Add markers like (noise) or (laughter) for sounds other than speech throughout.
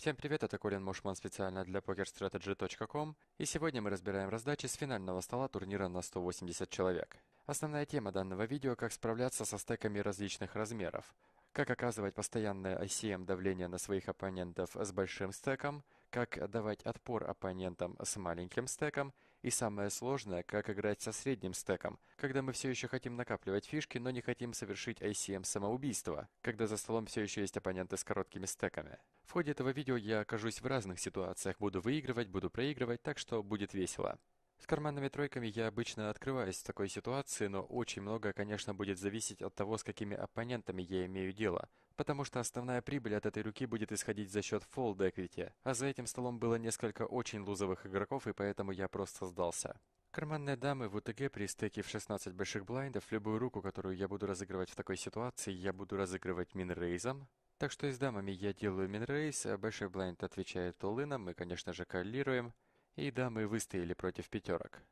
Всем привет, это Колин Мушман специально для PokerStrategy.com, и сегодня мы разбираем раздачи с финального стола турнира на 180 человек. Основная тема данного видео – как справляться со стеками различных размеров, как оказывать постоянное ICM давление на своих оппонентов с большим стеком, как давать отпор оппонентам с маленьким стеком и самое сложное, как играть со средним стеком, когда мы все еще хотим накапливать фишки, но не хотим совершить ICM эм самоубийство, когда за столом все еще есть оппоненты с короткими стеками. В ходе этого видео я окажусь в разных ситуациях, буду выигрывать, буду проигрывать, так что будет весело. С карманными тройками я обычно открываюсь в такой ситуации, но очень многое, конечно, будет зависеть от того, с какими оппонентами я имею дело, потому что основная прибыль от этой руки будет исходить за счет фолд эквити, а за этим столом было несколько очень лузовых игроков, и поэтому я просто сдался. Карманные дамы в УТГ при стеке в 16 больших блайндов, любую руку, которую я буду разыгрывать в такой ситуации, я буду разыгрывать минрейзом, так что и с дамами я делаю минрейз, а большой блайнд отвечает олыном, мы, конечно же, коллируем и дамы выстояли против пятерок.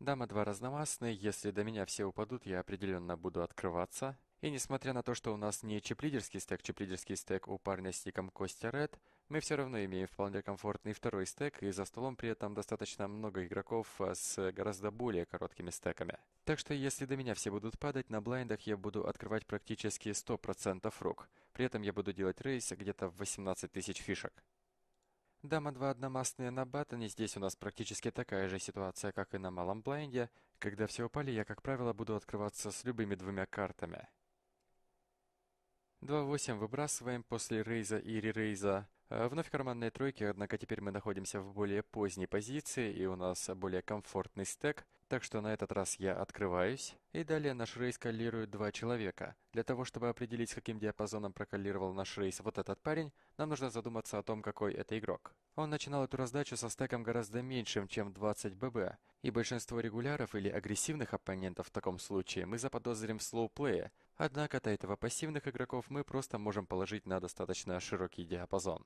Дама два разномастные, если до меня все упадут, я определенно буду открываться. И несмотря на то, что у нас не чиплидерский стек, чиплидерский стек у парня с ником Костя Ред, мы все равно имеем вполне комфортный второй стек, и за столом при этом достаточно много игроков а, с гораздо более короткими стеками. Так что если до меня все будут падать, на блайндах я буду открывать практически 100% рук. При этом я буду делать рейс где-то в 18 тысяч фишек. Дама-2 одномастные на Баттоне, здесь у нас практически такая же ситуация, как и на Малом Блайнде. Когда все упали, я, как правило, буду открываться с любыми двумя картами. 2-8 выбрасываем после рейза и ререйза. А, вновь карманные тройки, однако теперь мы находимся в более поздней позиции, и у нас более комфортный стек – так что на этот раз я открываюсь, и далее наш рейс коллирует два человека. Для того, чтобы определить, с каким диапазоном проколлировал наш рейс вот этот парень, нам нужно задуматься о том, какой это игрок. Он начинал эту раздачу со стеком гораздо меньшим, чем 20 ББ, и большинство регуляров или агрессивных оппонентов в таком случае мы заподозрим в слоуплее, однако до этого пассивных игроков мы просто можем положить на достаточно широкий диапазон.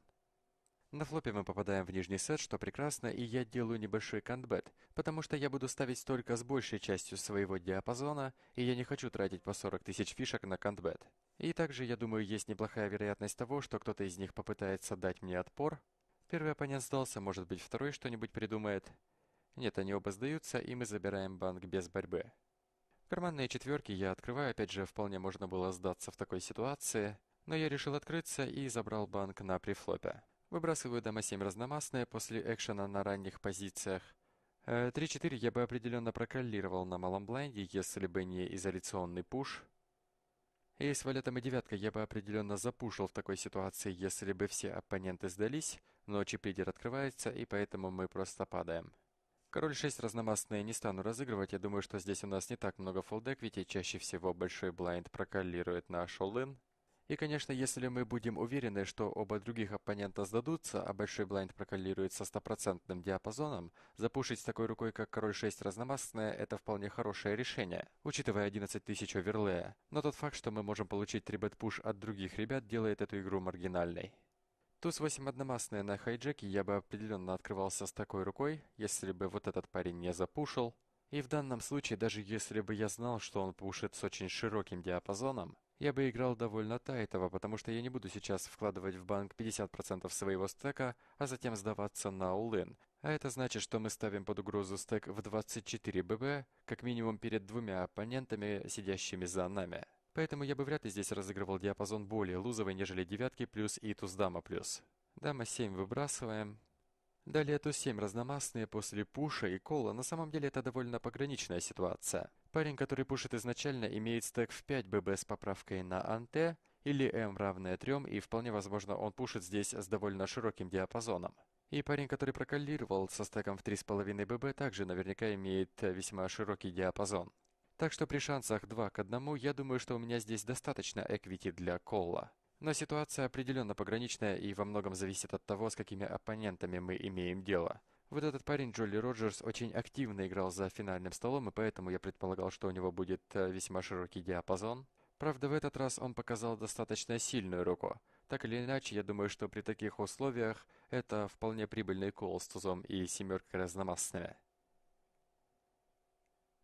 На флопе мы попадаем в нижний сет, что прекрасно, и я делаю небольшой кантбет, потому что я буду ставить только с большей частью своего диапазона, и я не хочу тратить по 40 тысяч фишек на кантбет. И также, я думаю, есть неплохая вероятность того, что кто-то из них попытается дать мне отпор. Первый оппонент сдался, может быть второй что-нибудь придумает. Нет, они оба сдаются, и мы забираем банк без борьбы. Карманные четверки я открываю, опять же, вполне можно было сдаться в такой ситуации, но я решил открыться и забрал банк на префлопе. Выбрасываю дома 7 разномастное после экшена на ранних позициях. 3-4 э, я бы определенно проколлировал на малом блайнде, если бы не изоляционный пуш. И с валетом и девяткой я бы определенно запушил в такой ситуации, если бы все оппоненты сдались, но чип-лидер открывается, и поэтому мы просто падаем. Король 6 разномастные не стану разыгрывать, я думаю, что здесь у нас не так много фолдек фолдеквити, чаще всего большой блайнд проколлирует наш all -in. И, конечно, если мы будем уверены, что оба других оппонента сдадутся, а большой блайнд проколлирует со стопроцентным диапазоном, запушить с такой рукой, как король 6 разномастная, это вполне хорошее решение, учитывая 11 тысяч оверлея. Но тот факт, что мы можем получить 3-бет-пуш от других ребят, делает эту игру маргинальной. Туз 8 одномастная на хайджеке я бы определенно открывался с такой рукой, если бы вот этот парень не запушил. И в данном случае, даже если бы я знал, что он пушит с очень широким диапазоном, я бы играл довольно тайтово, потому что я не буду сейчас вкладывать в банк 50% своего стека, а затем сдаваться на all А это значит, что мы ставим под угрозу стек в 24 ББ, как минимум перед двумя оппонентами, сидящими за нами. Поэтому я бы вряд ли здесь разыгрывал диапазон более лузовый, нежели девятки плюс и туз дама плюс. Дама 7 выбрасываем, Далее ту семь разномастные после пуша и кола, на самом деле это довольно пограничная ситуация. Парень, который пушит изначально, имеет стек в 5 ББ с поправкой на анте, или М равное 3, и вполне возможно он пушит здесь с довольно широким диапазоном. И парень, который проколировал со стеком в 3,5 ББ, также наверняка имеет э, весьма широкий диапазон. Так что при шансах 2 к 1, я думаю, что у меня здесь достаточно эквити для колла. Но ситуация определенно пограничная и во многом зависит от того, с какими оппонентами мы имеем дело. Вот этот парень Джолли Роджерс очень активно играл за финальным столом, и поэтому я предполагал, что у него будет э, весьма широкий диапазон. Правда, в этот раз он показал достаточно сильную руку. Так или иначе, я думаю, что при таких условиях это вполне прибыльный кол с тузом и семеркой разномастными.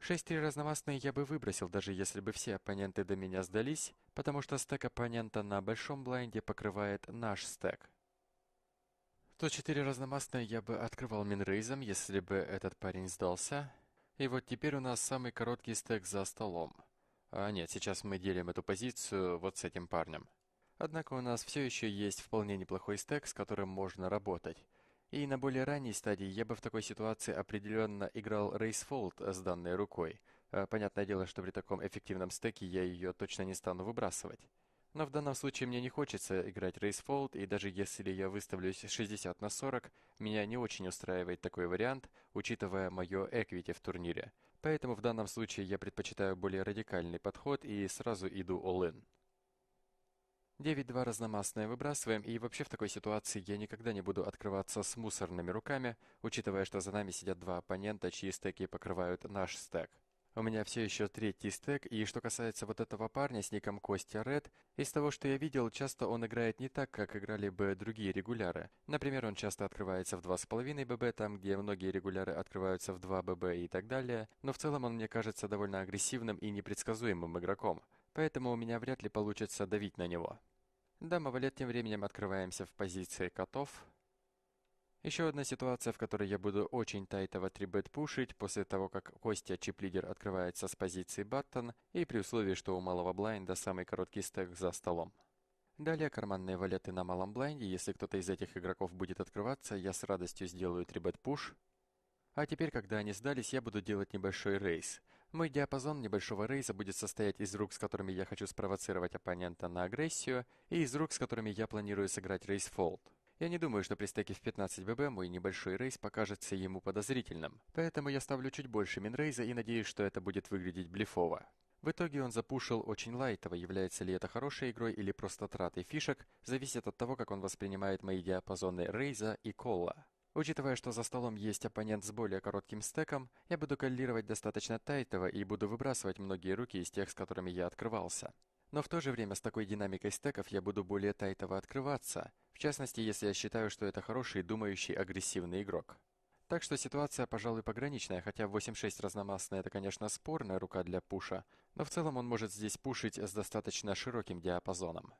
Шестеры разномастные я бы выбросил, даже если бы все оппоненты до меня сдались, потому что стек оппонента на большом блайнде покрывает наш стек. То четыре разномастные я бы открывал минрейзом, если бы этот парень сдался. И вот теперь у нас самый короткий стек за столом. А нет, сейчас мы делим эту позицию вот с этим парнем. Однако у нас все еще есть вполне неплохой стек, с которым можно работать. И на более ранней стадии я бы в такой ситуации определенно играл рейсфолд с данной рукой. Э, понятное дело, что при таком эффективном стеке я ее точно не стану выбрасывать. Но в данном случае мне не хочется играть рейсфолд, и даже если я выставлюсь 60 на 40, меня не очень устраивает такой вариант, учитывая мое эквити в турнире. Поэтому в данном случае я предпочитаю более радикальный подход и сразу иду all-in. 9-2 разномастное выбрасываем, и вообще в такой ситуации я никогда не буду открываться с мусорными руками, учитывая, что за нами сидят два оппонента, чьи стеки покрывают наш стек. У меня все еще третий стек, и что касается вот этого парня с ником Костя Ред, из того, что я видел, часто он играет не так, как играли бы другие регуляры. Например, он часто открывается в 2,5 ББ, там, где многие регуляры открываются в 2 ББ и так далее, но в целом он мне кажется довольно агрессивным и непредсказуемым игроком поэтому у меня вряд ли получится давить на него. Дама валет тем временем открываемся в позиции котов. Еще одна ситуация, в которой я буду очень тайтово 3 пушить после того, как Костя чип-лидер открывается с позиции баттон, и при условии, что у малого блайнда самый короткий стек за столом. Далее карманные валеты на малом блайнде, если кто-то из этих игроков будет открываться, я с радостью сделаю 3 пуш. А теперь, когда они сдались, я буду делать небольшой рейс – мой диапазон небольшого рейза будет состоять из рук, с которыми я хочу спровоцировать оппонента на агрессию, и из рук, с которыми я планирую сыграть рейс фолд. Я не думаю, что при стеке в 15 ББ мой небольшой рейс покажется ему подозрительным, поэтому я ставлю чуть больше минрейза и надеюсь, что это будет выглядеть блефово. В итоге он запушил очень лайтово, является ли это хорошей игрой или просто тратой фишек, зависит от того, как он воспринимает мои диапазоны рейза и колла. Учитывая, что за столом есть оппонент с более коротким стеком, я буду коллировать достаточно тайтово и буду выбрасывать многие руки из тех, с которыми я открывался. Но в то же время с такой динамикой стеков я буду более тайтово открываться, в частности, если я считаю, что это хороший, думающий, агрессивный игрок. Так что ситуация, пожалуй, пограничная, хотя 8-6 разномастная – это, конечно, спорная рука для пуша, но в целом он может здесь пушить с достаточно широким диапазоном.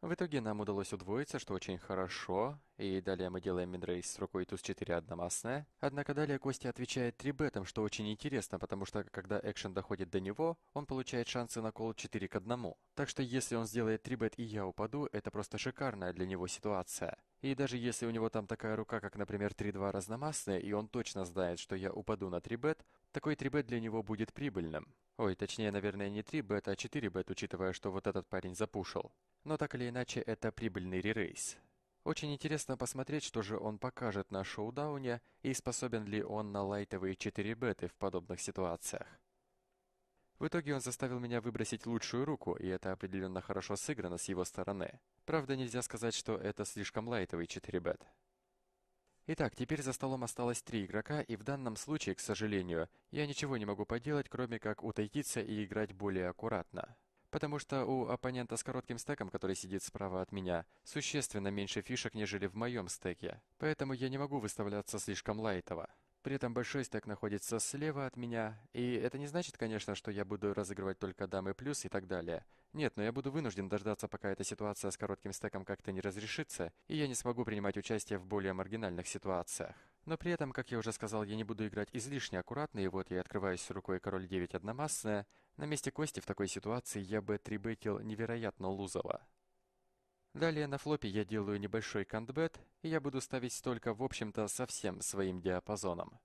В итоге нам удалось удвоиться, что очень хорошо, и далее мы делаем мидрейс с рукой туз 4 одномастная. Однако далее Костя отвечает трибетом, что очень интересно, потому что когда экшен доходит до него, он получает шансы на кол 4 к 1. Так что если он сделает трибет и я упаду, это просто шикарная для него ситуация. И даже если у него там такая рука, как, например, 3-2 разномастная, и он точно знает, что я упаду на трибет, такой трибет для него будет прибыльным. Ой, точнее, наверное, не 3 бет, а 4 бет, учитывая, что вот этот парень запушил. Но так или иначе, это прибыльный ререйс. Очень интересно посмотреть, что же он покажет на шоудауне и способен ли он на лайтовые 4 беты в подобных ситуациях. В итоге он заставил меня выбросить лучшую руку, и это определенно хорошо сыграно с его стороны. Правда, нельзя сказать, что это слишком лайтовый 4 бет. Итак, теперь за столом осталось три игрока, и в данном случае, к сожалению, я ничего не могу поделать, кроме как утаититься и играть более аккуратно. Потому что у оппонента с коротким стеком, который сидит справа от меня, существенно меньше фишек, нежели в моем стеке. Поэтому я не могу выставляться слишком лайтово. При этом большой стек находится слева от меня, и это не значит, конечно, что я буду разыгрывать только дамы плюс и так далее. Нет, но я буду вынужден дождаться, пока эта ситуация с коротким стеком как-то не разрешится, и я не смогу принимать участие в более маргинальных ситуациях. Но при этом, как я уже сказал, я не буду играть излишне аккуратно, и вот я открываюсь рукой король 9 одномассная. На месте Кости в такой ситуации я бы трибекил невероятно лузово. Далее на флопе я делаю небольшой кантбет, и я буду ставить столько, в общем-то, со всем своим диапазоном.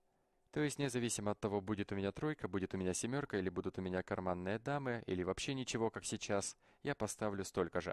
То есть, независимо от того, будет у меня тройка, будет у меня семерка, или будут у меня карманные дамы, или вообще ничего, как сейчас, я поставлю столько же.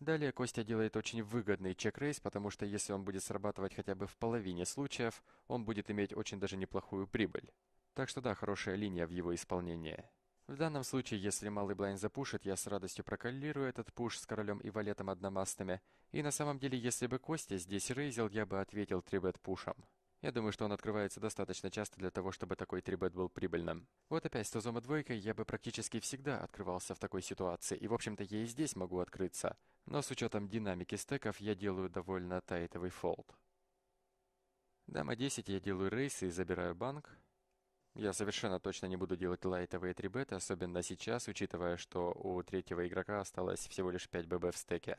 Далее Костя делает очень выгодный чек-рейс, потому что если он будет срабатывать хотя бы в половине случаев, он будет иметь очень даже неплохую прибыль. Так что да, хорошая линия в его исполнении. В данном случае, если малый блайнд запушит, я с радостью проколлирую этот пуш с королем и валетом одномастными. И на самом деле, если бы Костя здесь рейзил, я бы ответил трибет пушем. Я думаю, что он открывается достаточно часто для того, чтобы такой трибет был прибыльным. Вот опять с тузом и двойкой я бы практически всегда открывался в такой ситуации, и в общем-то я и здесь могу открыться. Но с учетом динамики стеков я делаю довольно тайтовый фолд. Дама 10 я делаю рейсы и забираю банк. Я совершенно точно не буду делать лайтовые трибеты, бета, особенно сейчас, учитывая, что у третьего игрока осталось всего лишь 5 ББ в стеке.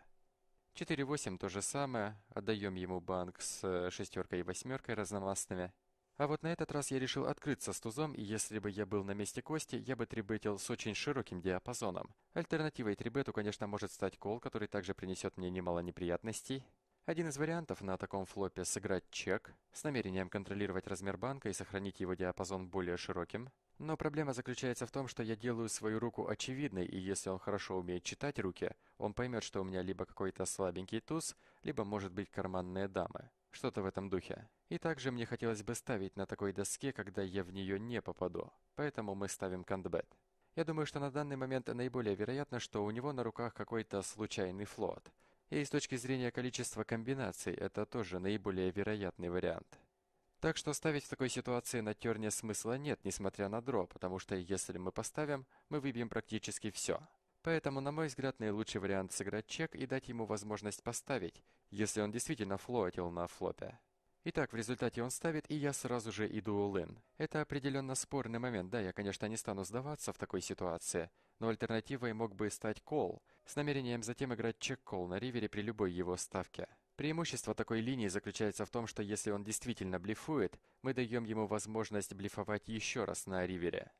4-8 то же самое, отдаем ему банк с шестеркой и восьмеркой разномастными. А вот на этот раз я решил открыться с тузом, и если бы я был на месте Кости, я бы трибетил с очень широким диапазоном. Альтернативой трибету, конечно, может стать кол, который также принесет мне немало неприятностей, один из вариантов на таком флопе сыграть чек с намерением контролировать размер банка и сохранить его диапазон более широким. Но проблема заключается в том, что я делаю свою руку очевидной, и если он хорошо умеет читать руки, он поймет, что у меня либо какой-то слабенький туз, либо может быть карманные дамы. Что-то в этом духе. И также мне хотелось бы ставить на такой доске, когда я в нее не попаду. Поэтому мы ставим кандбет. Я думаю, что на данный момент наиболее вероятно, что у него на руках какой-то случайный флот – и с точки зрения количества комбинаций, это тоже наиболее вероятный вариант. Так что ставить в такой ситуации на терне смысла нет, несмотря на дро, потому что если мы поставим, мы выбьем практически все. Поэтому, на мой взгляд, наилучший вариант сыграть чек и дать ему возможность поставить, если он действительно флотил на флопе. Итак, в результате он ставит, и я сразу же иду all Это определенно спорный момент. Да, я, конечно, не стану сдаваться в такой ситуации, но альтернативой мог бы стать кол, с намерением затем играть чек кол на ривере при любой его ставке. Преимущество такой линии заключается в том, что если он действительно блефует, мы даем ему возможность блефовать еще раз на ривере.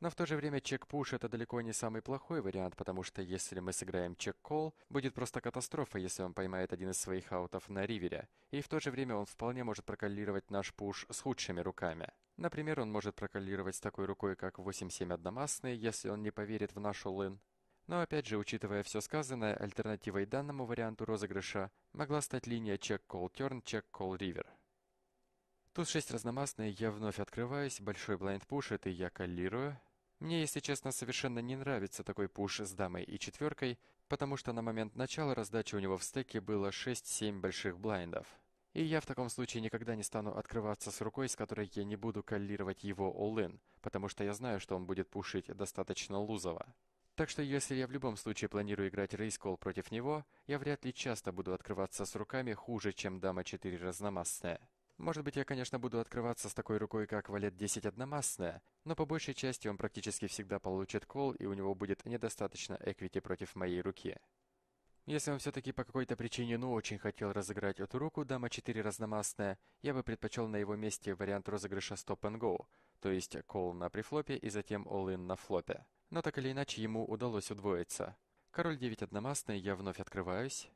Но в то же время чек-пуш это далеко не самый плохой вариант, потому что если мы сыграем чек-колл, будет просто катастрофа, если он поймает один из своих аутов на ривере. И в то же время он вполне может проколлировать наш пуш с худшими руками. Например, он может проколлировать с такой рукой, как 8-7 одномастный, если он не поверит в нашу лын. Но опять же, учитывая все сказанное, альтернативой данному варианту розыгрыша могла стать линия чек-колл-терн, чек-колл-ривер. Тут 6 разномастные, я вновь открываюсь, большой блайнд пушит и я коллирую, мне, если честно, совершенно не нравится такой пуш с дамой и четверкой, потому что на момент начала раздачи у него в стеке было 6-7 больших блайндов. И я в таком случае никогда не стану открываться с рукой, с которой я не буду каллировать его all in потому что я знаю, что он будет пушить достаточно лузово. Так что если я в любом случае планирую играть рейскол против него, я вряд ли часто буду открываться с руками хуже, чем дама 4 разномастная. Может быть, я, конечно, буду открываться с такой рукой, как валет 10 одномастная, но по большей части он практически всегда получит кол, и у него будет недостаточно эквити против моей руки. Если он все-таки по какой-то причине ну очень хотел разыграть эту руку, дама 4 разномастная, я бы предпочел на его месте вариант розыгрыша stop and go, то есть кол на префлопе и затем all-in на флопе. Но так или иначе ему удалось удвоиться. Король 9 одномастный, я вновь открываюсь.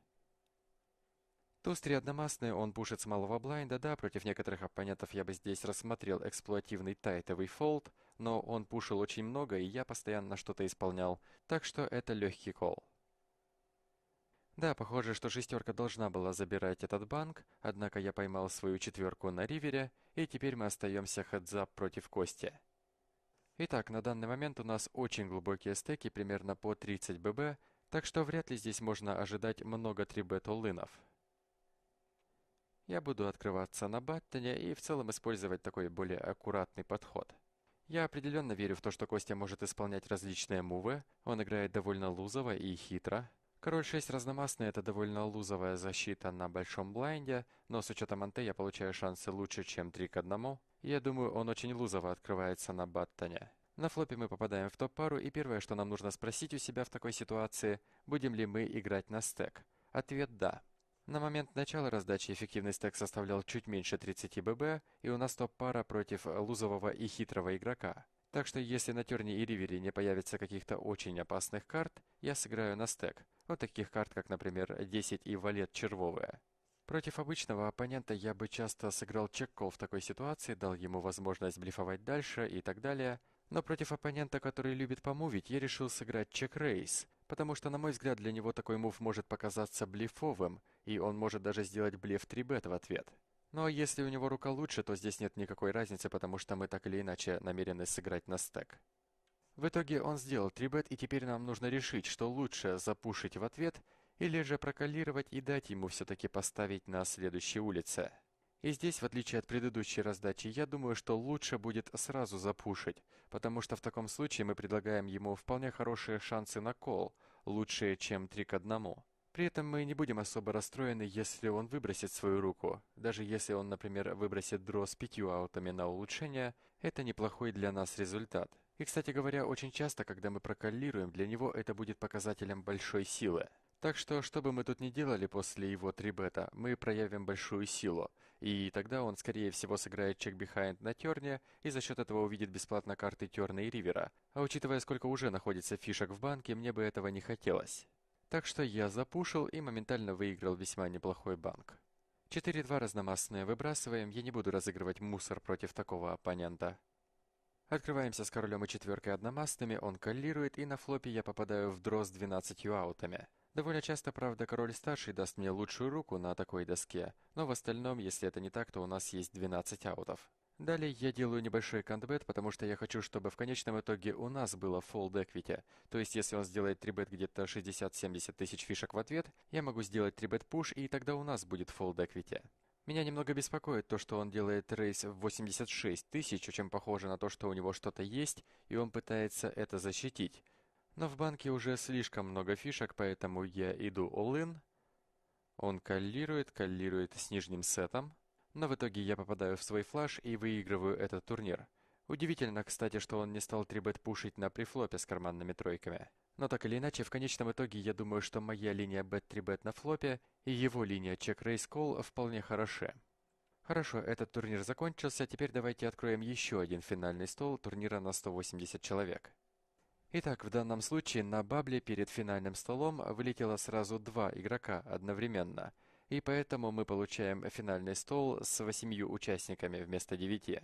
Тостри одномастный, он пушит с малого блайнда, да, против некоторых оппонентов я бы здесь рассмотрел эксплуативный тайтовый фолд, но он пушил очень много, и я постоянно что-то исполнял, так что это легкий кол. Да, похоже, что шестерка должна была забирать этот банк, однако я поймал свою четверку на ривере, и теперь мы остаемся хедзап против кости. Итак, на данный момент у нас очень глубокие стеки, примерно по 30 ББ, так что вряд ли здесь можно ожидать много 3 бет олынов. Я буду открываться на Баттоне и в целом использовать такой более аккуратный подход. Я определенно верю в то, что Костя может исполнять различные мувы, он играет довольно лузово и хитро. Король 6 разномастный — это довольно лузовая защита на большом блайнде, но с учетом анте я получаю шансы лучше, чем 3 к 1. Я думаю, он очень лузово открывается на Баттоне. На флопе мы попадаем в топ-пару, и первое, что нам нужно спросить у себя в такой ситуации, будем ли мы играть на стек. Ответ «да». На момент начала раздачи эффективность стек составлял чуть меньше 30 ББ, и у нас топ-пара против лузового и хитрого игрока. Так что если на Терне и Ривере не появится каких-то очень опасных карт, я сыграю на стек. Вот таких карт, как, например, 10 и валет червовая. Против обычного оппонента я бы часто сыграл чек-кол в такой ситуации, дал ему возможность блефовать дальше и так далее. Но против оппонента, который любит помувить, я решил сыграть чек-рейс, потому что, на мой взгляд, для него такой мув может показаться блефовым, и он может даже сделать блеф 3-бет в ответ. Но если у него рука лучше, то здесь нет никакой разницы, потому что мы так или иначе намерены сыграть на стек. В итоге он сделал 3-бет, и теперь нам нужно решить, что лучше запушить в ответ, или же проколировать и дать ему все-таки поставить на следующей улице. И здесь, в отличие от предыдущей раздачи, я думаю, что лучше будет сразу запушить, потому что в таком случае мы предлагаем ему вполне хорошие шансы на кол, лучшие, чем 3 к 1. При этом мы не будем особо расстроены, если он выбросит свою руку. Даже если он, например, выбросит дро с пятью аутами на улучшение, это неплохой для нас результат. И, кстати говоря, очень часто, когда мы прокалируем, для него это будет показателем большой силы. Так что, что бы мы тут ни делали после его трибета, мы проявим большую силу, и тогда он, скорее всего, сыграет чек бихайнд на терне, и за счет этого увидит бесплатно карты терна и ривера. А учитывая, сколько уже находится фишек в банке, мне бы этого не хотелось. Так что я запушил и моментально выиграл весьма неплохой банк. 4-2 разномастные выбрасываем, я не буду разыгрывать мусор против такого оппонента. Открываемся с королем и четверкой одномастными, он коллирует, и на флопе я попадаю в дрос с 12 аутами. Довольно часто, правда, король старший даст мне лучшую руку на такой доске, но в остальном, если это не так, то у нас есть 12 аутов. Далее я делаю небольшой кантбет, потому что я хочу, чтобы в конечном итоге у нас было фолд эквити. То есть, если он сделает трибет где-то 60-70 тысяч фишек в ответ, я могу сделать трибет пуш, и тогда у нас будет фолд эквити. Меня немного беспокоит то, что он делает рейс в 86 тысяч, очень похоже на то, что у него что-то есть, и он пытается это защитить. Но в банке уже слишком много фишек, поэтому я иду all-in. Он коллирует, коллирует с нижним сетом. Но в итоге я попадаю в свой флаж и выигрываю этот турнир. Удивительно, кстати, что он не стал трибет пушить на префлопе с карманными тройками. Но так или иначе, в конечном итоге я думаю, что моя линия бет трибет на флопе и его линия чек рейс кол вполне хороши. Хорошо, этот турнир закончился, теперь давайте откроем еще один финальный стол турнира на 180 человек. Итак, в данном случае на бабле перед финальным столом вылетело сразу два игрока одновременно – и поэтому мы получаем финальный стол с восемью участниками вместо девяти.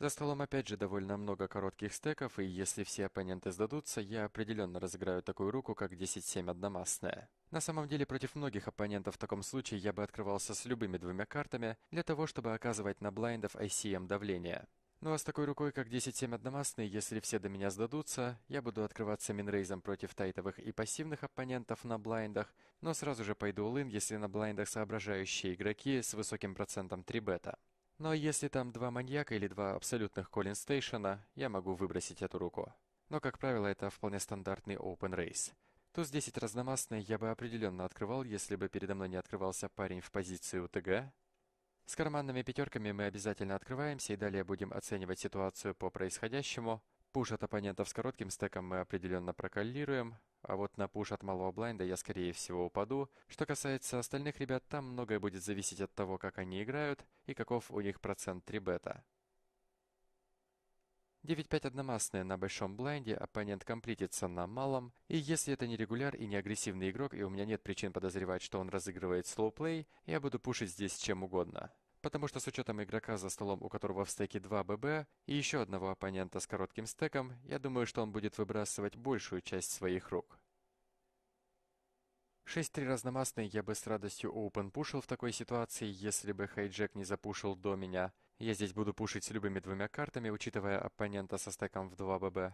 За столом опять же довольно много коротких стеков, и если все оппоненты сдадутся, я определенно разыграю такую руку, как 10-7 одномастная. На самом деле, против многих оппонентов в таком случае я бы открывался с любыми двумя картами для того, чтобы оказывать на блайндов ICM эм давление. Ну а с такой рукой, как 10-7 одномастный, если все до меня сдадутся, я буду открываться минрейзом против тайтовых и пассивных оппонентов на блайндах, но сразу же пойду улын, если на блайндах соображающие игроки с высоким процентом 3 бета. Но если там два маньяка или два абсолютных Коллин Стейшена, я могу выбросить эту руку. Но, как правило, это вполне стандартный open race. Туз 10 разномастный я бы определенно открывал, если бы передо мной не открывался парень в позиции УТГ, с карманными пятерками мы обязательно открываемся и далее будем оценивать ситуацию по происходящему. Пуш от оппонентов с коротким стеком мы определенно проколлируем, а вот на пуш от малого блайнда я скорее всего упаду. Что касается остальных ребят, там многое будет зависеть от того, как они играют и каков у них процент 3 бета. 9-5 одномастная на большом блайнде, оппонент комплитится на малом, и если это не регуляр и не агрессивный игрок, и у меня нет причин подозревать, что он разыгрывает слоуплей, я буду пушить здесь чем угодно. Потому что с учетом игрока за столом, у которого в стеке 2 ББ, и еще одного оппонента с коротким стеком, я думаю, что он будет выбрасывать большую часть своих рук. 6-3 разномастный я бы с радостью open пушил в такой ситуации, если бы хайджек не запушил до меня, я здесь буду пушить с любыми двумя картами, учитывая оппонента со стеком в 2 ББ.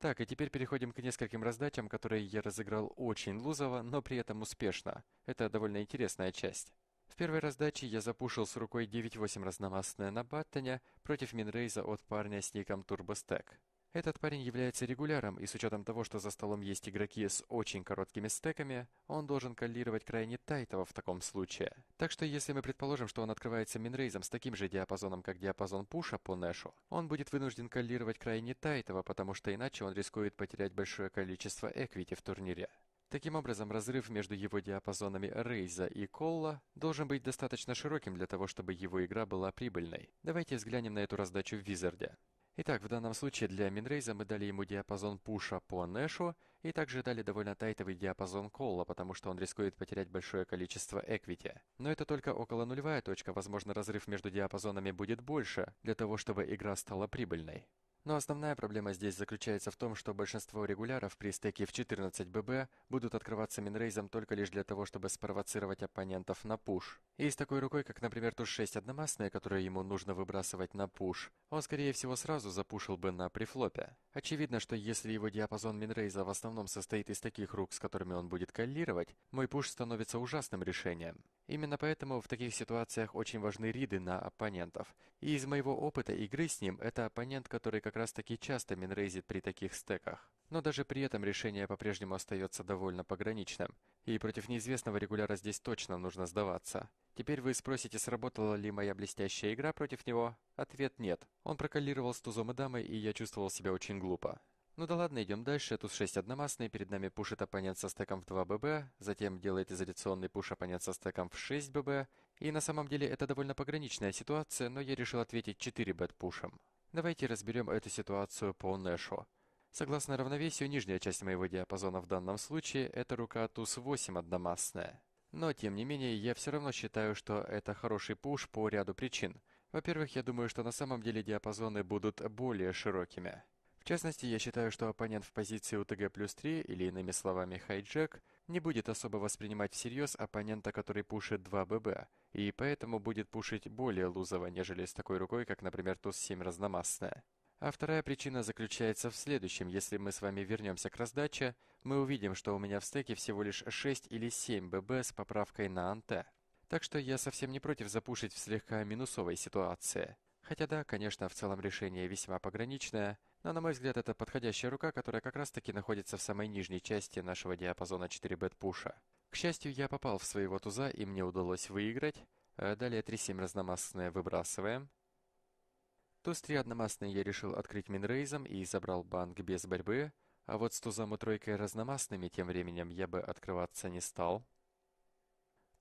Так, и теперь переходим к нескольким раздачам, которые я разыграл очень лузово, но при этом успешно. Это довольно интересная часть. В первой раздаче я запушил с рукой 9-8 разномастное на баттоне против минрейза от парня с ником TurboStack. Этот парень является регуляром, и с учетом того, что за столом есть игроки с очень короткими стеками, он должен коллировать крайне тайтово в таком случае. Так что если мы предположим, что он открывается минрейзом с таким же диапазоном, как диапазон пуша по нэшу, он будет вынужден коллировать крайне тайтово, потому что иначе он рискует потерять большое количество эквити в турнире. Таким образом, разрыв между его диапазонами Рейза и Колла должен быть достаточно широким для того, чтобы его игра была прибыльной. Давайте взглянем на эту раздачу в Визарде. Итак, в данном случае для Минрейза мы дали ему диапазон пуша по Нэшу и также дали довольно тайтовый диапазон колла, потому что он рискует потерять большое количество эквити. Но это только около нулевая точка, возможно разрыв между диапазонами будет больше, для того чтобы игра стала прибыльной. Но основная проблема здесь заключается в том, что большинство регуляров при стеке в 14 ББ будут открываться минрейзом только лишь для того, чтобы спровоцировать оппонентов на пуш. И с такой рукой, как, например, Туш-6 одномастная, которую ему нужно выбрасывать на пуш, он, скорее всего, сразу запушил бы на префлопе. Очевидно, что если его диапазон Минрейза в основном состоит из таких рук, с которыми он будет коллировать, мой пуш становится ужасным решением. Именно поэтому в таких ситуациях очень важны риды на оппонентов. И из моего опыта игры с ним, это оппонент, который как раз таки часто минрейзит при таких стеках. Но даже при этом решение по-прежнему остается довольно пограничным. И против неизвестного регуляра здесь точно нужно сдаваться. Теперь вы спросите, сработала ли моя блестящая игра против него? Ответ нет. Он проколировал с тузом и дамой, и я чувствовал себя очень глупо. Ну да ладно, идем дальше. Туз 6 одномастный, перед нами пушит оппонент со стеком в 2 ББ, затем делает изоляционный пуш оппонент со стеком в 6 ББ. И на самом деле это довольно пограничная ситуация, но я решил ответить 4 бет пушем. Давайте разберем эту ситуацию по Нэшу. Согласно равновесию, нижняя часть моего диапазона в данном случае – это рука туз 8 одномастная. Но, тем не менее, я все равно считаю, что это хороший пуш по ряду причин – во-первых, я думаю, что на самом деле диапазоны будут более широкими. В частности, я считаю, что оппонент в позиции УТГ плюс 3, или иными словами хайджек, не будет особо воспринимать всерьез оппонента, который пушит 2 ББ, и поэтому будет пушить более лузово, нежели с такой рукой, как, например, туз-7 разномастная. А вторая причина заключается в следующем. Если мы с вами вернемся к раздаче, мы увидим, что у меня в стеке всего лишь 6 или 7 ББ с поправкой на анте. Так что я совсем не против запушить в слегка минусовой ситуации. Хотя да, конечно, в целом решение весьма пограничное, но на мой взгляд это подходящая рука, которая как раз таки находится в самой нижней части нашего диапазона 4-бет пуша. К счастью, я попал в своего туза и мне удалось выиграть. Э, далее 3-7 разномастное выбрасываем. Туз 3 одномастный я решил открыть минрейзом и забрал банк без борьбы, а вот с тузом и тройкой разномастными тем временем я бы открываться не стал.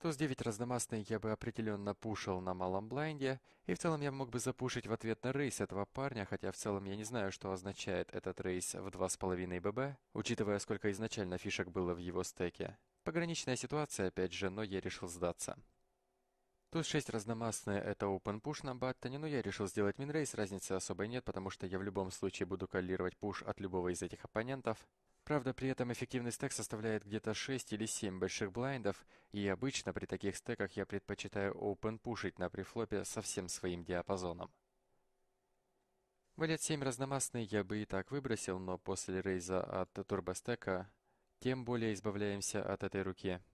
Туз-9 разномастный я бы определенно пушил на малом блайнде, и в целом я мог бы запушить в ответ на рейс этого парня, хотя в целом я не знаю, что означает этот рейс в 2,5 ББ, учитывая, сколько изначально фишек было в его стеке. Пограничная ситуация, опять же, но я решил сдаться. Туз-6 разномастная это open пуш на баттоне, но я решил сделать минрейс, разницы особой нет, потому что я в любом случае буду каллировать пуш от любого из этих оппонентов. Правда, при этом эффективный стек составляет где-то 6 или 7 больших блайндов, и обычно при таких стеках я предпочитаю опен пушить на префлопе со всем своим диапазоном. Валет 7 разномастный я бы и так выбросил, но после рейза от турбостека тем более избавляемся от этой руки –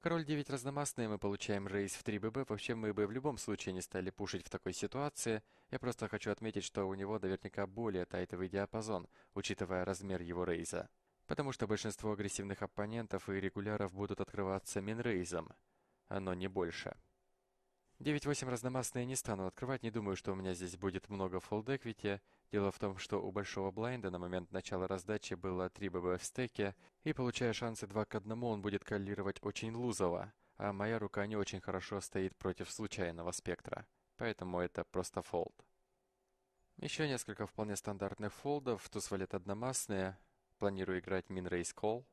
Король 9 разномастные, мы получаем рейс в 3 ББ, вообще мы бы в любом случае не стали пушить в такой ситуации. Я просто хочу отметить, что у него наверняка более тайтовый диапазон, учитывая размер его рейза. Потому что большинство агрессивных оппонентов и регуляров будут открываться минрейзом. Оно а не больше. 9-8 разномастные не стану открывать, не думаю, что у меня здесь будет много фолдеквити, Дело в том, что у большого блайнда на момент начала раздачи было 3 ББ в стеке, и получая шансы 2 к 1, он будет коллировать очень лузово, а моя рука не очень хорошо стоит против случайного спектра. Поэтому это просто фолд. Еще несколько вполне стандартных фолдов, туз валет одномастные, планирую играть минрейс кол.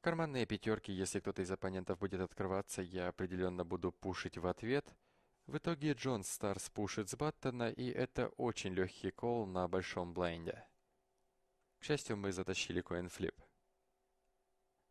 Карманные пятерки, если кто-то из оппонентов будет открываться, я определенно буду пушить в ответ – в итоге Джонс Старс пушит с Баттона, и это очень легкий кол на большом блайнде. К счастью, мы затащили коинфлип.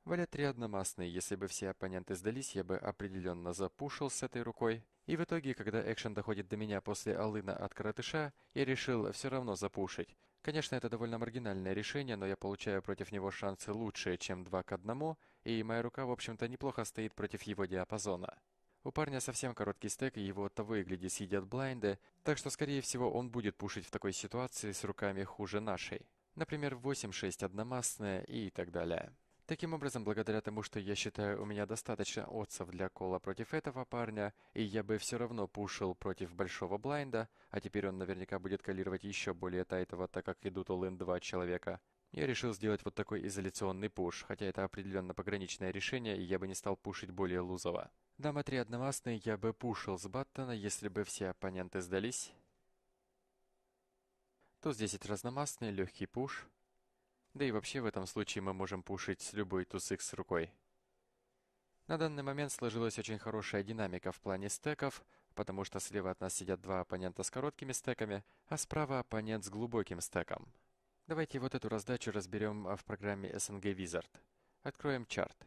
Валет три одномастный, если бы все оппоненты сдались, я бы определенно запушил с этой рукой. И в итоге, когда экшен доходит до меня после алына от коротыша, я решил все равно запушить. Конечно, это довольно маргинальное решение, но я получаю против него шансы лучше, чем 2 к 1, и моя рука, в общем-то, неплохо стоит против его диапазона. У парня совсем короткий стек, и его того и гляди съедят блайнды, так что, скорее всего, он будет пушить в такой ситуации с руками хуже нашей. Например, 8-6 одномастная и так далее. Таким образом, благодаря тому, что я считаю, у меня достаточно отцов для кола против этого парня, и я бы все равно пушил против большого блайнда, а теперь он наверняка будет калировать еще более тайтово, так как идут all-in два человека, я решил сделать вот такой изоляционный пуш, хотя это определенно пограничное решение, и я бы не стал пушить более лузово. Дама 3 одновастной я бы пушил с Баттона, если бы все оппоненты сдались. Туз 10 разномастный, легкий пуш. Да и вообще в этом случае мы можем пушить с любой туз с рукой. На данный момент сложилась очень хорошая динамика в плане стеков, потому что слева от нас сидят два оппонента с короткими стеками, а справа оппонент с глубоким стеком. Давайте вот эту раздачу разберем а, в программе SNG Wizard. Откроем чарт.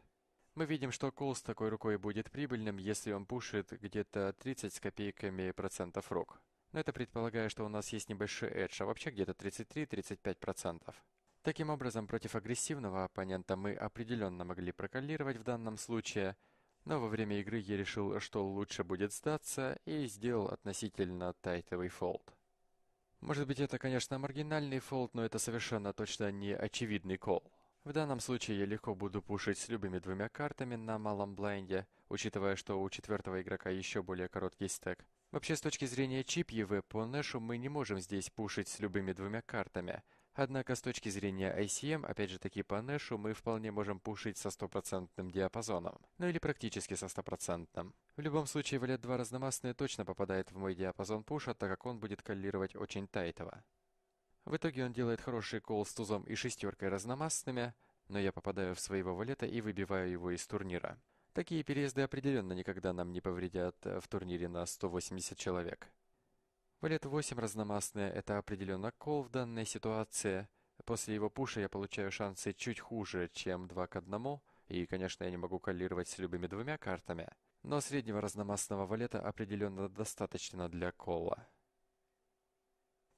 Мы видим, что кол с такой рукой будет прибыльным, если он пушит где-то 30 с копейками процентов рок. Но это предполагая, что у нас есть небольшой эдж, а вообще где-то 33-35%. процентов. Таким образом, против агрессивного оппонента мы определенно могли проколировать в данном случае, но во время игры я решил, что лучше будет сдаться, и сделал относительно тайтовый фолд. Может быть, это, конечно, маргинальный фолд, но это совершенно точно не очевидный кол. В данном случае я легко буду пушить с любыми двумя картами на малом блайнде, учитывая, что у четвертого игрока еще более короткий стек. Вообще, с точки зрения чип ЕВ, по Нэшу мы не можем здесь пушить с любыми двумя картами, Однако с точки зрения ICM, опять же таки по нэшу, мы вполне можем пушить со стопроцентным диапазоном. Ну или практически со стопроцентным. В любом случае, валет 2 разномастный точно попадает в мой диапазон пуша, так как он будет коллировать очень тайтово. В итоге он делает хороший кол с тузом и шестеркой разномастными, но я попадаю в своего валета и выбиваю его из турнира. Такие переезды определенно никогда нам не повредят э, в турнире на 180 человек. Валет 8 разномастная – это определенно кол в данной ситуации. После его пуша я получаю шансы чуть хуже, чем 2 к 1, и, конечно, я не могу коллировать с любыми двумя картами. Но среднего разномастного валета определенно достаточно для кола.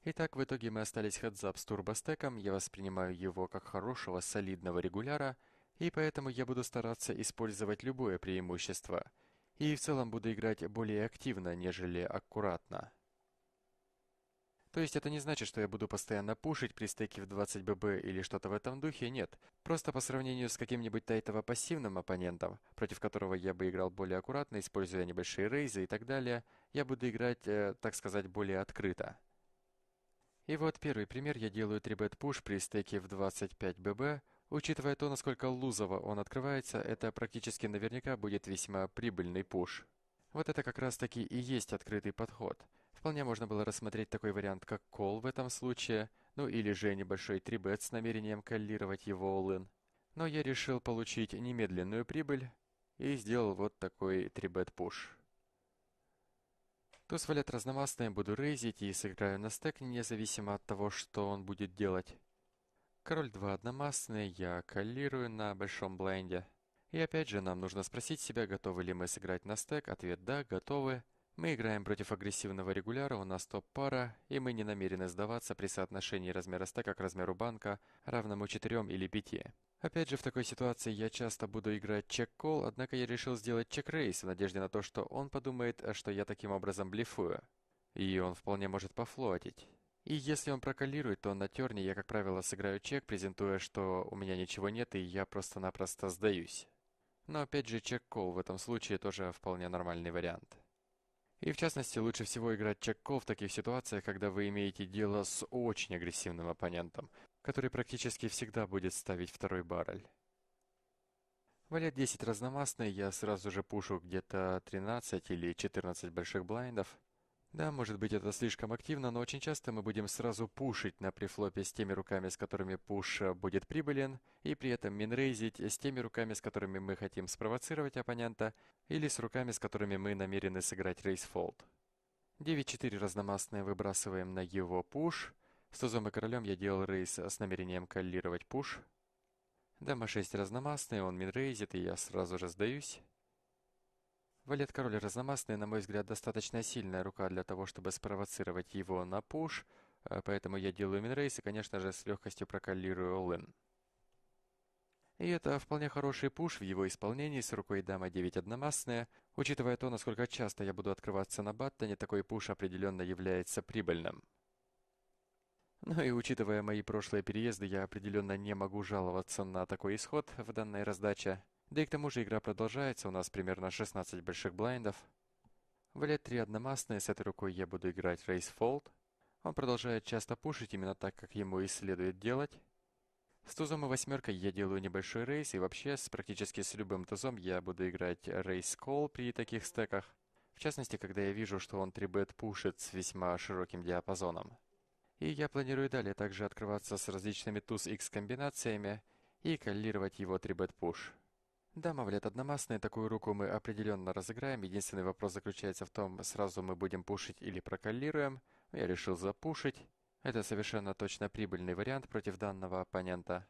Итак, в итоге мы остались хедзап с турбостеком, я воспринимаю его как хорошего солидного регуляра, и поэтому я буду стараться использовать любое преимущество. И в целом буду играть более активно, нежели аккуратно. То есть это не значит, что я буду постоянно пушить при стейке в 20 ББ или что-то в этом духе, нет. Просто по сравнению с каким-нибудь тайтово пассивным оппонентом, против которого я бы играл более аккуратно, используя небольшие рейзы и так далее, я буду играть, э, так сказать, более открыто. И вот первый пример я делаю 3-бет пуш при стейке в 25 ББ. Учитывая то, насколько лузово он открывается, это практически наверняка будет весьма прибыльный пуш. Вот это как раз-таки и есть открытый подход. Вполне можно было рассмотреть такой вариант, как кол в этом случае, ну или же небольшой трибет с намерением коллировать его all-in. Но я решил получить немедленную прибыль и сделал вот такой трибет-пуш. Туз валят разномастные, буду рейзить и сыграю на стек, независимо от того, что он будет делать. Король 2 одномастный, я коллирую на большом блайнде. И опять же, нам нужно спросить себя, готовы ли мы сыграть на стек. Ответ «да», готовы. Мы играем против агрессивного регуляра, у нас топ-пара, и мы не намерены сдаваться при соотношении размера стека к размеру банка, равному 4 или 5. Опять же, в такой ситуации я часто буду играть чек кол однако я решил сделать чек-рейс в надежде на то, что он подумает, а что я таким образом блефую. И он вполне может пофлотить. И если он проколирует, то на терне я, как правило, сыграю чек, презентуя, что у меня ничего нет и я просто-напросто сдаюсь. Но опять же, чек-кол в этом случае тоже вполне нормальный вариант. И в частности, лучше всего играть чек-кол в таких ситуациях, когда вы имеете дело с очень агрессивным оппонентом, который практически всегда будет ставить второй баррель. Валет 10 разномастный, я сразу же пушу где-то 13 или 14 больших блайндов – да, может быть, это слишком активно, но очень часто мы будем сразу пушить на префлопе с теми руками, с которыми пуш э, будет прибылен, и при этом минрейзить с теми руками, с которыми мы хотим спровоцировать оппонента, или с руками, с которыми мы намерены сыграть рейсфолд. 9-4 разномастные выбрасываем на его пуш. С тузом и королем я делал рейс с намерением коллировать пуш. Дама 6 разномастные, он минрейзит, и я сразу же сдаюсь. Валет король разномастный, на мой взгляд, достаточно сильная рука для того, чтобы спровоцировать его на пуш, э, поэтому я делаю минрейс и, конечно же, с легкостью прокалирую Олен. И это вполне хороший пуш в его исполнении с рукой дама 9 одномастная. Учитывая то, насколько часто я буду открываться на баттоне, такой пуш определенно является прибыльным. Ну и учитывая мои прошлые переезды, я определенно не могу жаловаться на такой исход в данной раздаче. Да и к тому же игра продолжается, у нас примерно 16 больших блайндов. В Валет 3 одномастные, с этой рукой я буду играть Race Fold. Он продолжает часто пушить именно так, как ему и следует делать. С тузом и восьмеркой я делаю небольшой рейс, и вообще с практически с любым тузом я буду играть рейс кол при таких стеках. В частности, когда я вижу, что он 3-бет пушит с весьма широким диапазоном. И я планирую далее также открываться с различными туз x комбинациями и коллировать его 3-бет пуш. Да, мавлет лет такую руку мы определенно разыграем. Единственный вопрос заключается в том, сразу мы будем пушить или проколлируем. Я решил запушить. Это совершенно точно прибыльный вариант против данного оппонента.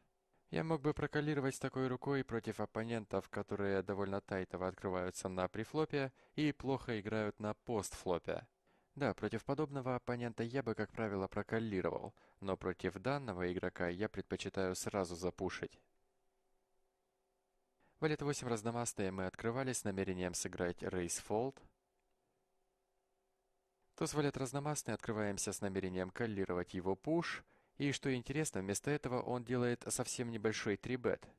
Я мог бы проколировать с такой рукой против оппонентов, которые довольно тайтово открываются на префлопе и плохо играют на постфлопе. Да, против подобного оппонента я бы, как правило, проколировал, но против данного игрока я предпочитаю сразу запушить. Валет 8 разномастные мы открывали с намерением сыграть рейс фолд. Туз валет разномастный открываемся с намерением коллировать его пуш. И что интересно, вместо этого он делает совсем небольшой 3-бет –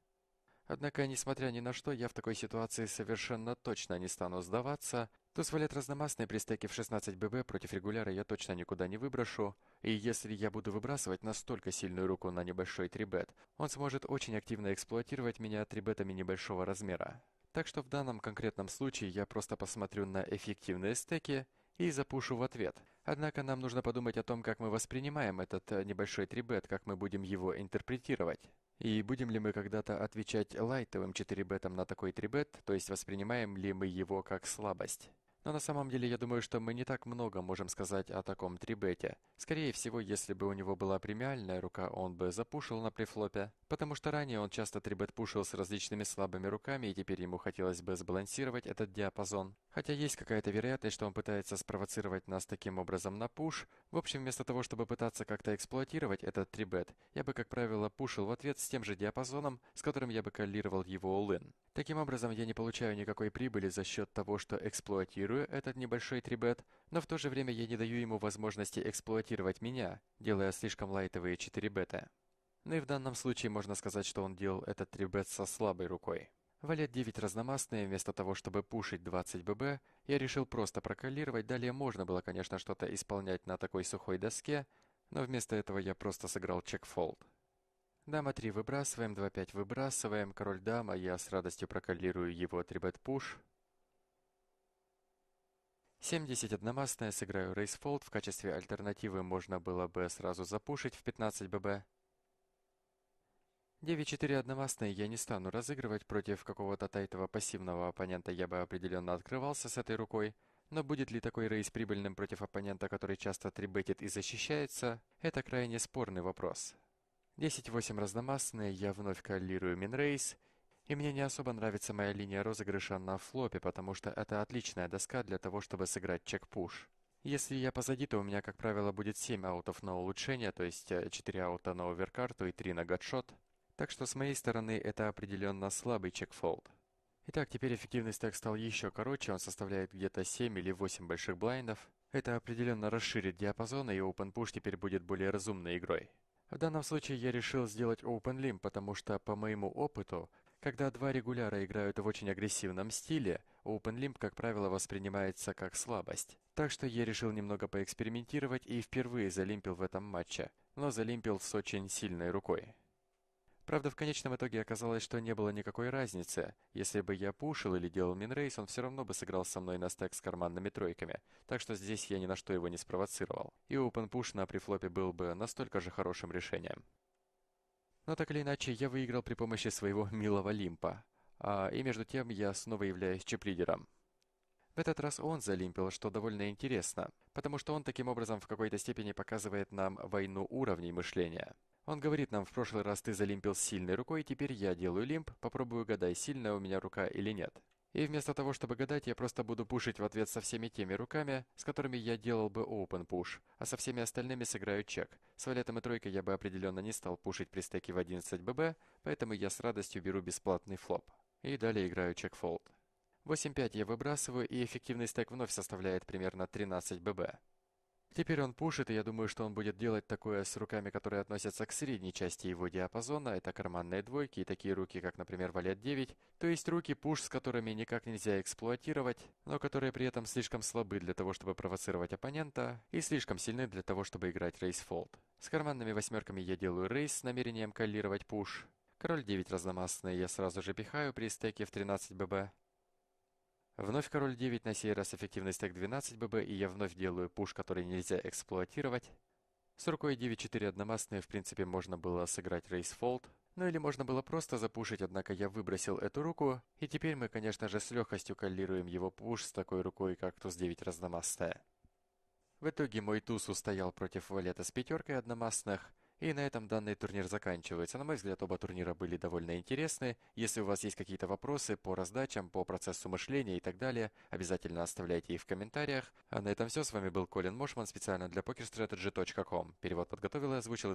Однако, несмотря ни на что, я в такой ситуации совершенно точно не стану сдаваться. Туз валет разномастные при стеке в 16 ББ против регуляра я точно никуда не выброшу. И если я буду выбрасывать настолько сильную руку на небольшой трибет, он сможет очень активно эксплуатировать меня трибетами небольшого размера. Так что в данном конкретном случае я просто посмотрю на эффективные стеки и запушу в ответ. Однако нам нужно подумать о том, как мы воспринимаем этот э, небольшой трибет, как мы будем его интерпретировать. И будем ли мы когда-то отвечать лайтовым 4-бетом на такой 3-бет, то есть воспринимаем ли мы его как слабость? Но на самом деле я думаю, что мы не так много можем сказать о таком трибете. Скорее всего, если бы у него была премиальная рука, он бы запушил на префлопе. Потому что ранее он часто трибет-пушил с различными слабыми руками, и теперь ему хотелось бы сбалансировать этот диапазон. Хотя есть какая-то вероятность, что он пытается спровоцировать нас таким образом на пуш. В общем, вместо того, чтобы пытаться как-то эксплуатировать этот трибет, я бы, как правило, пушил в ответ с тем же диапазоном, с которым я бы калировал его all Таким образом, я не получаю никакой прибыли за счет того, что эксплуатирую игнорирую этот небольшой трибет, но в то же время я не даю ему возможности эксплуатировать меня, делая слишком лайтовые 4 бета. Ну и в данном случае можно сказать, что он делал этот трибет со слабой рукой. Валет 9 разномастные, вместо того, чтобы пушить 20 ББ, я решил просто прокалировать, далее можно было, конечно, что-то исполнять на такой сухой доске, но вместо этого я просто сыграл чекфолд. Дама 3 выбрасываем, 2-5 выбрасываем, король дама, я с радостью прокалирую его трибет пуш, 71-мастная сыграю Рейсфолд, в качестве альтернативы можно было бы сразу запушить в 15 ББ. 9-4 одномастные я не стану разыгрывать против какого-то тайтого пассивного оппонента, я бы определенно открывался с этой рукой. Но будет ли такой рейс прибыльным против оппонента, который часто трибетит и защищается, это крайне спорный вопрос. 10-8 разномастные, я вновь каллирую минрейс, и мне не особо нравится моя линия розыгрыша на флопе, потому что это отличная доска для того, чтобы сыграть чек-пуш. Если я позади, то у меня, как правило, будет 7 аутов на улучшение, то есть 4 э, аута на оверкарту и 3 на гадшот. Так что с моей стороны это определенно слабый чек-фолд. Итак, теперь эффективность так стал еще короче, он составляет где-то 7 или 8 больших блайндов. Это определенно расширит диапазон, и Open Push теперь будет более разумной игрой. В данном случае я решил сделать Open Limb, потому что, по моему опыту, когда два регуляра играют в очень агрессивном стиле, Open как правило, воспринимается как слабость. Так что я решил немного поэкспериментировать и впервые залимпил в этом матче, но залимпил с очень сильной рукой. Правда, в конечном итоге оказалось, что не было никакой разницы. Если бы я пушил или делал минрейс, он все равно бы сыграл со мной на стек с карманными тройками, так что здесь я ни на что его не спровоцировал. И open push на префлопе был бы настолько же хорошим решением. Но так или иначе, я выиграл при помощи своего (laughs) милого лимпа. А, и между тем я снова являюсь чип-лидером. В этот раз он залимпил, что довольно интересно, потому что он таким образом в какой-то степени показывает нам войну уровней мышления. Он говорит нам, в прошлый раз ты залимпил сильной рукой, теперь я делаю лимп, попробую угадай, сильная у меня рука или нет. И вместо того, чтобы гадать, я просто буду пушить в ответ со всеми теми руками, с которыми я делал бы open push, а со всеми остальными сыграю чек. С валетом и тройкой я бы определенно не стал пушить при стеке в 11 ББ, поэтому я с радостью беру бесплатный флоп. И далее играю чек-фолд. 85 я выбрасываю, и эффективный стек вновь составляет примерно 13 ББ. Теперь он пушит, и я думаю, что он будет делать такое с руками, которые относятся к средней части его диапазона, это карманные двойки и такие руки, как, например, валет 9, то есть руки пуш, с которыми никак нельзя эксплуатировать, но которые при этом слишком слабы для того, чтобы провоцировать оппонента, и слишком сильны для того, чтобы играть рейс фолд. С карманными восьмерками я делаю рейс с намерением каллировать пуш. Король 9 разномастный я сразу же пихаю при стеке в 13 бб. Вновь король 9, на сей раз эффективность так 12 ББ, и я вновь делаю пуш, который нельзя эксплуатировать. С рукой 9-4 одномастные, в принципе, можно было сыграть рейс фолд, Ну или можно было просто запушить, однако я выбросил эту руку, и теперь мы, конечно же, с легкостью коллируем его пуш с такой рукой, как туз-9 разномастая. В итоге мой туз устоял против валета с пятеркой одномастных, и на этом данный турнир заканчивается. На мой взгляд, оба турнира были довольно интересны. Если у вас есть какие-то вопросы по раздачам, по процессу мышления и так далее, обязательно оставляйте их в комментариях. А на этом все. С вами был Колин Мошман специально для PokerStrategy.com. Перевод подготовил и озвучил